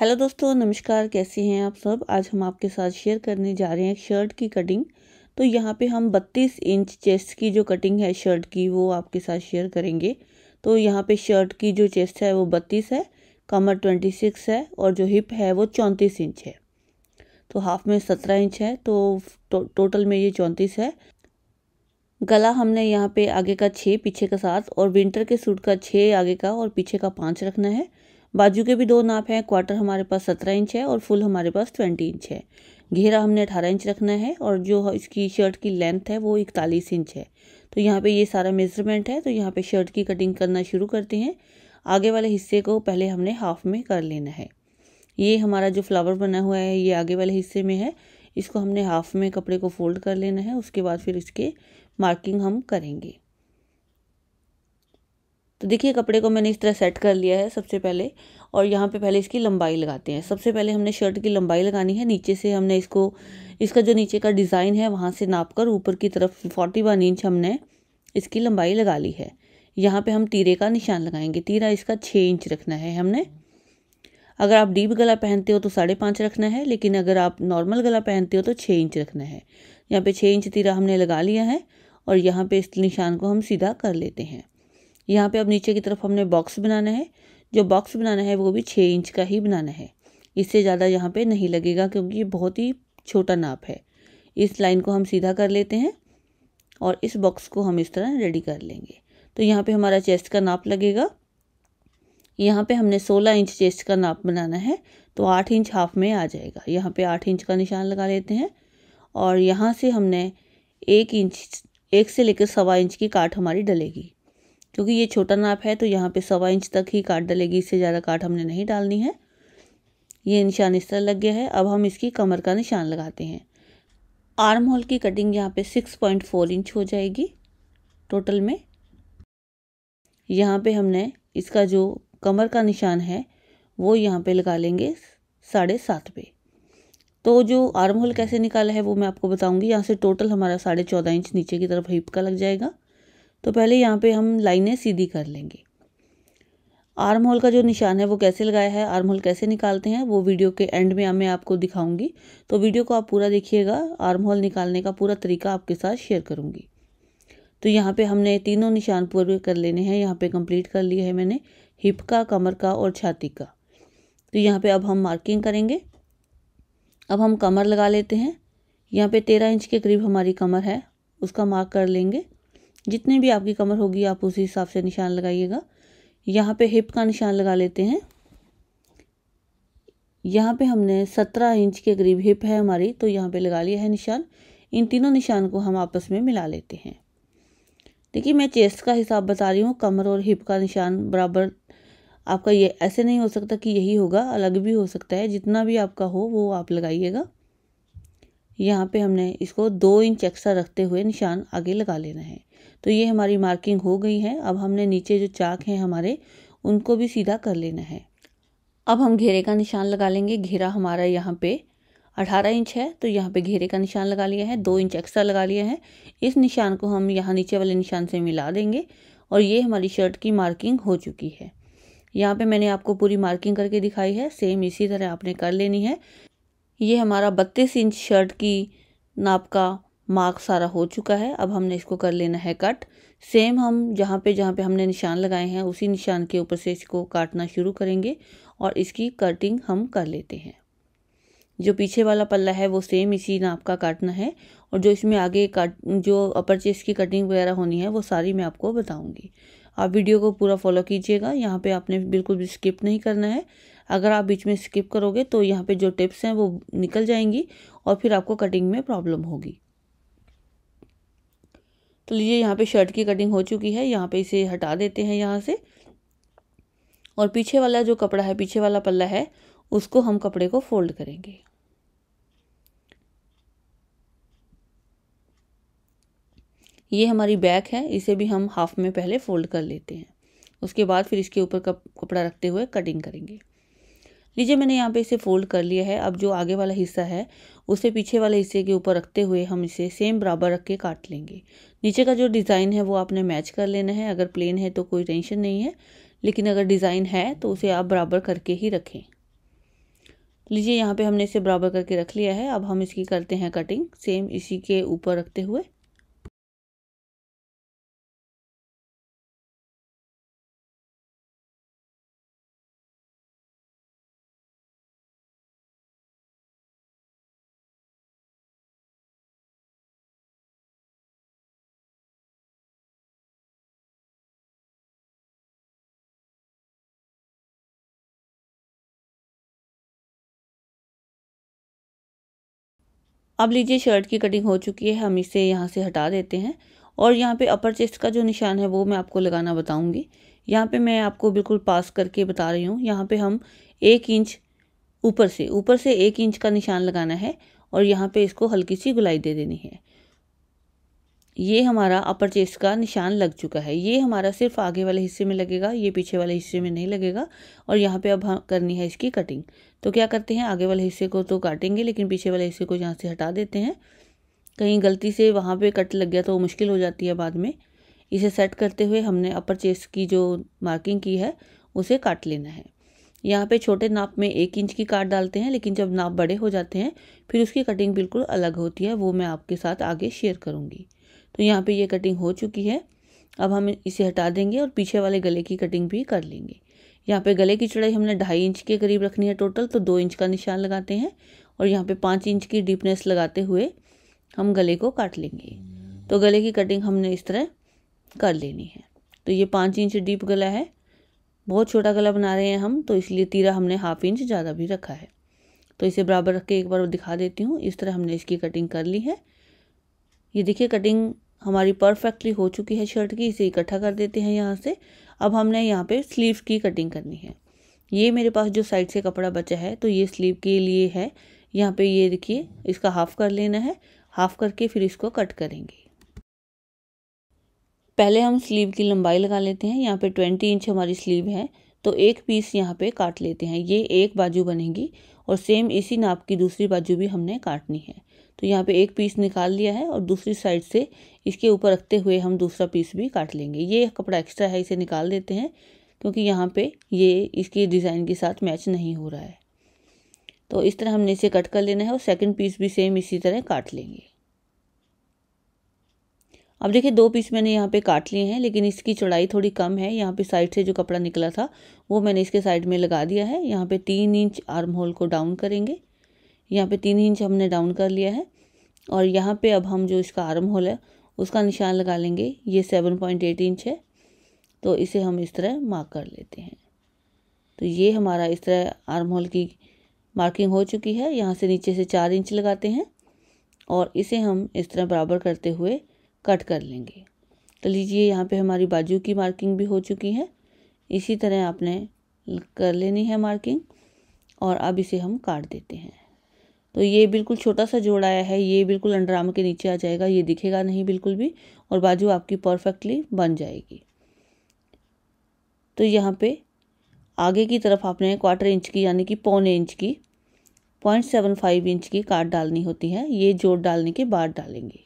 hello दोस्तों नमस्कार कैसे हैं आप सब आज हम आपके साथ शेयर करने जा रहे हैं एक शर्ट की कटिंग तो यहाँ पे हम 32 इंच चेस्ट की जो कटिंग है शर्ट की वो आपके साथ शेयर करेंगे तो यहाँ पे शर्ट की जो चेस्ट है वो 32 है कमर 26 है और जो हिप है वो चौंतीस इंच है तो हाफ में 17 इंच है तो टो, टोटल में ये चौंतीस है गला हमने यहाँ पे आगे का छः पीछे का सात और विंटर के सूट का छः आगे का और पीछे का पाँच रखना है बाजू के भी दो नाप हैं क्वार्टर हमारे पास सत्रह इंच है और फुल हमारे पास ट्वेंटी इंच है घेरा हमने अठारह इंच रखना है और जो इसकी शर्ट की लेंथ है वो इकतालीस इंच है तो यहाँ पे ये सारा मेजरमेंट है तो यहाँ पे शर्ट की कटिंग करना शुरू करते हैं आगे वाले हिस्से को पहले हमने हाफ में कर लेना है ये हमारा जो फ्लावर बना हुआ है ये आगे वाले हिस्से में है इसको हमने हाफ में कपड़े को फोल्ड कर लेना है उसके बाद फिर इसके मार्किंग हम करेंगे तो देखिए कपड़े को मैंने इस तरह सेट कर लिया है सबसे पहले और यहाँ पे पहले इसकी लंबाई लगाते हैं सबसे पहले हमने शर्ट की लंबाई लगानी है नीचे से हमने इसको इसका जो नीचे का डिज़ाइन है वहाँ से नाप कर ऊपर की तरफ फोर्टी वन इंच हमने इसकी लंबाई लगा ली है यहाँ पे हम तीरे का निशान लगाएंगे तीरा इसका छः इंच रखना है हमने अगर आप डीप गला पहनते हो तो साढ़े पाँच रखना है लेकिन अगर आप नॉर्मल गला पहनते हो तो छः इंच रखना है यहाँ पे छः इंच तीरा हमने लगा लिया है और यहाँ पे इस निशान को हम सीधा कर लेते हैं यहाँ पे अब नीचे की तरफ हमने बॉक्स बनाना है जो बॉक्स बनाना है वो भी छः इंच का ही बनाना है इससे ज़्यादा यहाँ पे नहीं लगेगा क्योंकि ये बहुत ही छोटा नाप है इस लाइन को हम सीधा कर लेते हैं और इस बॉक्स को हम इस तरह रेडी कर लेंगे तो यहाँ पर हमारा चेस्ट का नाप लगेगा यहाँ पर हमने सोलह इंच चेस्ट का नाप बनाना है तो आठ इंच हाफ में आ जाएगा यहाँ पर आठ इंच का निशान लगा लेते हैं और यहाँ से हमने एक इंच एक से लेकर सवा इंच की काट हमारी डलेगी क्योंकि ये छोटा नाप है तो यहाँ पे सवा इंच तक ही काट डलेगी इससे ज़्यादा काट हमने नहीं डालनी है ये निशान इस तरह लग गया है अब हम इसकी कमर का निशान लगाते हैं आर्म होल की कटिंग यहाँ पे सिक्स पॉइंट फोर इंच हो जाएगी टोटल में यहाँ पे हमने इसका जो कमर का निशान है वो यहाँ पे लगा लेंगे साढ़े सात पे तो जो आर्म होल कैसे निकाला है वो मैं आपको बताऊंगी यहाँ से टोटल हमारा साढ़े चौदह इंच नीचे की तरफ हिप का लग जाएगा तो पहले यहाँ पे हम लाइनें सीधी कर लेंगे आर्म होल का जो निशान है वो कैसे लगाया है आर्म होल कैसे निकालते हैं वो वीडियो के एंड में मैं आपको दिखाऊंगी तो वीडियो को आप पूरा देखिएगा आर्म होल निकालने का पूरा तरीका आपके साथ शेयर करूंगी तो यहाँ पे हमने तीनों निशान पूरे कर लेने हैं यहाँ पे कंप्लीट कर लिए है मैंने हिप का कमर का और छाती का तो यहाँ पर अब हम मार्किंग करेंगे अब हम कमर लगा लेते हैं यहाँ पर तेरह इंच के करीब हमारी कमर है उसका मार्क कर लेंगे जितने भी आपकी कमर होगी आप उसी हिसाब से निशान लगाइएगा यहाँ पे हिप का निशान लगा लेते हैं यहाँ पे हमने सत्रह इंच के करीब हिप है हमारी तो यहाँ पे लगा लिया है निशान इन तीनों निशान को हम आपस में मिला लेते हैं देखिए मैं चेस्ट का हिसाब बता रही हूँ कमर और हिप का निशान बराबर आपका ये ऐसे नहीं हो सकता कि यही होगा अलग भी हो सकता है जितना भी आपका हो वो आप लगाइएगा यहाँ पे हमने इसको दो इंच एक्स्ट्रा रखते हुए निशान आगे लगा लेना है तो ये हमारी मार्किंग हो गई है अब हमने नीचे जो चाक हैं हमारे उनको भी सीधा कर लेना है अब हम घेरे का निशान लगा लेंगे घेरा हमारा यहाँ पे अठारह इंच है तो यहाँ पे घेरे का निशान लगा लिया है दो इंच एक्स्ट्रा लगा लिया है इस निशान को हम यहाँ नीचे वाले निशान से मिला देंगे और ये हमारी शर्ट की मार्किंग हो चुकी है यहाँ पे मैंने आपको पूरी मार्किंग करके दिखाई है सेम इसी तरह आपने कर लेनी है ये हमारा बत्तीस इंच शर्ट की नाप का मार्क सारा हो चुका है अब हमने इसको कर लेना है कट सेम हम जहाँ पे जहाँ पे हमने निशान लगाए हैं उसी निशान के ऊपर से इसको काटना शुरू करेंगे और इसकी कटिंग हम कर लेते हैं जो पीछे वाला पल्ला है वो सेम इसी नाप का काटना है और जो इसमें आगे काट जो अपर चेस्ट की कटिंग वगैरह होनी है वो सारी मैं आपको बताऊँगी आप वीडियो को पूरा फॉलो कीजिएगा यहाँ पर आपने बिल्कुल भी स्किप नहीं करना है अगर आप बीच में स्किप करोगे तो यहाँ पे जो टिप्स हैं वो निकल जाएंगी और फिर आपको कटिंग में प्रॉब्लम होगी तो लीजिए यहाँ पे शर्ट की कटिंग हो चुकी है यहाँ पे इसे हटा देते हैं यहाँ से और पीछे वाला जो कपड़ा है पीछे वाला पल्ला है उसको हम कपड़े को फोल्ड करेंगे ये हमारी बैक है इसे भी हम हाफ में पहले फोल्ड कर लेते हैं उसके बाद फिर इसके ऊपर कपड़ा रखते हुए कटिंग करेंगे लीजिए मैंने यहाँ पे इसे फोल्ड कर लिया है अब जो आगे वाला हिस्सा है उसे पीछे वाले हिस्से के ऊपर रखते हुए हम इसे सेम बराबर रख के काट लेंगे नीचे का जो डिज़ाइन है वो आपने मैच कर लेना है अगर प्लेन है तो कोई टेंशन नहीं है लेकिन अगर डिज़ाइन है तो उसे आप बराबर करके ही रखें लीजिए यहाँ पे हमने इसे बराबर करके रख लिया है अब हम इसकी करते हैं कटिंग सेम इसी के ऊपर रखते हुए अब लीजिए शर्ट की कटिंग हो चुकी है हम इसे यहाँ से हटा देते हैं और यहाँ पे अपर चेस्ट का जो निशान है वो मैं आपको लगाना बताऊँगी यहाँ पे मैं आपको बिल्कुल पास करके बता रही हूँ यहाँ पे हम एक इंच ऊपर से ऊपर से एक इंच का निशान लगाना है और यहाँ पे इसको हल्की सी गुलाई दे देनी है ये हमारा अपर चेस्ट का निशान लग चुका है ये हमारा सिर्फ आगे वाले हिस्से में लगेगा ये पीछे वाले हिस्से में नहीं लगेगा और यहाँ पे अब हम हाँ करनी है इसकी कटिंग तो क्या करते हैं आगे वाले हिस्से को तो काटेंगे लेकिन पीछे वाले हिस्से को यहाँ से हटा देते हैं कहीं गलती से वहाँ पे कट लग गया तो मुश्किल हो जाती है बाद में इसे सेट करते हुए हमने अपर चेस्ट की जो मार्किंग की है उसे काट लेना है यहाँ पर छोटे नाप में एक इंच की काट डालते हैं लेकिन जब नाप बड़े हो जाते हैं फिर उसकी कटिंग बिल्कुल अलग होती है वो मैं आपके साथ आगे शेयर करूँगी तो यहाँ पे ये कटिंग हो चुकी है अब हम इसे हटा देंगे और पीछे वाले गले की कटिंग भी कर लेंगे यहाँ पे गले की चौड़ाई हमने ढाई इंच के करीब रखनी है टोटल तो दो इंच का निशान लगाते हैं और यहाँ पे पाँच इंच की डीपनेस लगाते हुए हम गले को काट लेंगे तो गले की कटिंग हमने इस तरह कर लेनी है तो ये पाँच इंच डीप गला है बहुत छोटा गला बना रहे हैं हम तो इसलिए तीरा हमने हाफ इंच ज़्यादा भी रखा है तो इसे बराबर रख के एक बार दिखा देती हूँ इस तरह हमने इसकी कटिंग कर ली है ये देखिए कटिंग हमारी परफेक्टली हो चुकी है शर्ट की इसे इकट्ठा कर देते हैं यहाँ से अब हमने यहाँ पे स्लीव की कटिंग करनी है ये मेरे पास जो साइड से कपड़ा बचा है तो ये स्लीव के लिए है यहाँ पे ये देखिए इसका हाफ कर लेना है हाफ करके फिर इसको कट करेंगे पहले हम स्लीव की लंबाई लगा लेते हैं यहाँ पे ट्वेंटी इंच हमारी स्लीव है तो एक पीस यहाँ पे काट लेते हैं ये एक बाजू बनेगी और सेम इसी नाप की दूसरी बाजू भी हमने काटनी है तो यहाँ पे एक पीस निकाल लिया है और दूसरी साइड से इसके ऊपर रखते हुए हम दूसरा पीस भी काट लेंगे ये कपड़ा एक्स्ट्रा है इसे निकाल देते हैं क्योंकि यहाँ पे ये इसके डिज़ाइन के साथ मैच नहीं हो रहा है तो इस तरह हमने इसे कट कर लेना है और सेकंड पीस भी सेम इसी तरह काट लेंगे अब देखिए दो पीस मैंने यहाँ पे काट लिए हैं लेकिन इसकी चौड़ाई थोड़ी कम है यहाँ पे साइड से जो कपड़ा निकला था वो मैंने इसके साइड में लगा दिया है यहाँ पे तीन इंच आर्म होल को डाउन करेंगे यहाँ पे तीन इंच हमने डाउन कर लिया है और यहाँ पे अब हम जो इसका आर्म होल है उसका निशान लगा लेंगे ये सेवन पॉइंट एट इंच है तो इसे हम इस तरह मार्क कर लेते हैं तो ये हमारा इस तरह आर्म होल की मार्किंग हो चुकी है यहाँ से नीचे से चार इंच लगाते हैं और इसे हम इस तरह बराबर करते हुए कट कर लेंगे तो लीजिए यहाँ पे हमारी बाजू की मार्किंग भी हो चुकी है इसी तरह आपने कर लेनी है मार्किंग और अब इसे हम काट देते हैं तो ये बिल्कुल छोटा सा जोड़ आया है ये बिल्कुल अंडर आर्म के नीचे आ जाएगा ये दिखेगा नहीं बिल्कुल भी और बाजू आपकी परफेक्टली बन जाएगी तो यहाँ पे आगे की तरफ आपने क्वार्टर इंच की यानी कि पौने इंच की पॉइंट सेवन फाइव इंच की काट डालनी होती है ये जोड़ डालने के बाद डालेंगे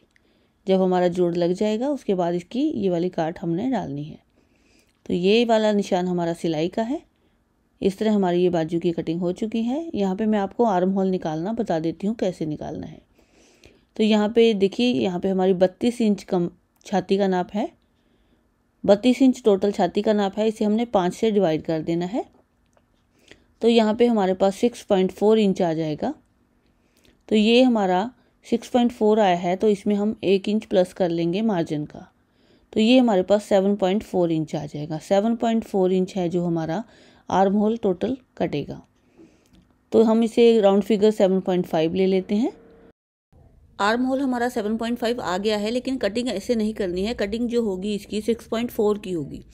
जब हमारा जोड़ लग जाएगा उसके बाद इसकी ये वाली काट हमने डालनी है तो ये वाला निशान हमारा सिलाई का है इस तरह हमारी ये बाजू की कटिंग हो चुकी है यहाँ पे मैं आपको आर्म होल निकालना बता देती हूँ कैसे निकालना है तो यहाँ पे देखिए यहाँ पे हमारी बत्तीस इंच कम छाती का नाप है बत्तीस इंच टोटल छाती का नाप है इसे हमने पाँच से डिवाइड कर देना है तो यहाँ पे हमारे पास सिक्स पॉइंट फोर इंच आ जाएगा तो ये हमारा सिक्स पॉइंट फोर आया है तो इसमें हम एक इंच प्लस कर लेंगे मार्जिन का तो ये हमारे पास सेवन पॉइंट फोर इंच आ जाएगा सेवन पॉइंट फोर इंच है जो हमारा आर्म होल टोटल कटेगा तो हम इसे round figure seven point five ले लेते हैं आर्म होल हमारा सेवन पॉइंट फाइव आ गया है लेकिन कटिंग ऐसे नहीं करनी है कटिंग जो होगी इसकी सिक्स पॉइंट फोर की होगी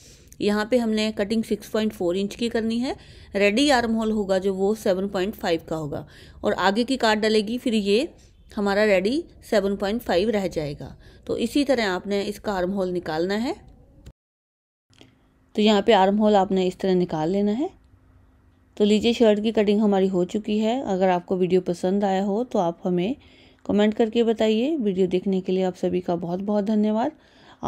यहाँ पे हमने कटिंग 6.4 इंच की करनी है रेडी आर्म होल होगा जो वो 7.5 का होगा और आगे की काट डलेगी फिर ये हमारा रेडी 7.5 रह जाएगा तो इसी तरह आपने इसका आर्म होल निकालना है तो यहाँ पे आर्म होल आपने इस तरह निकाल लेना है तो लीजिए शर्ट की कटिंग हमारी हो चुकी है अगर आपको वीडियो पसंद आया हो तो आप हमें कमेंट करके बताइए वीडियो देखने के लिए आप सभी का बहुत बहुत धन्यवाद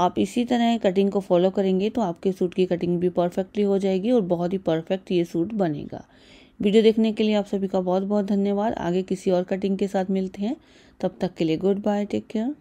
आप इसी तरह कटिंग को फॉलो करेंगे तो आपके सूट की कटिंग भी परफेक्टली हो जाएगी और बहुत ही परफेक्ट ये सूट बनेगा वीडियो देखने के लिए आप सभी का बहुत बहुत धन्यवाद आगे किसी और कटिंग के साथ मिलते हैं तब तक के लिए गुड बाय टेक केयर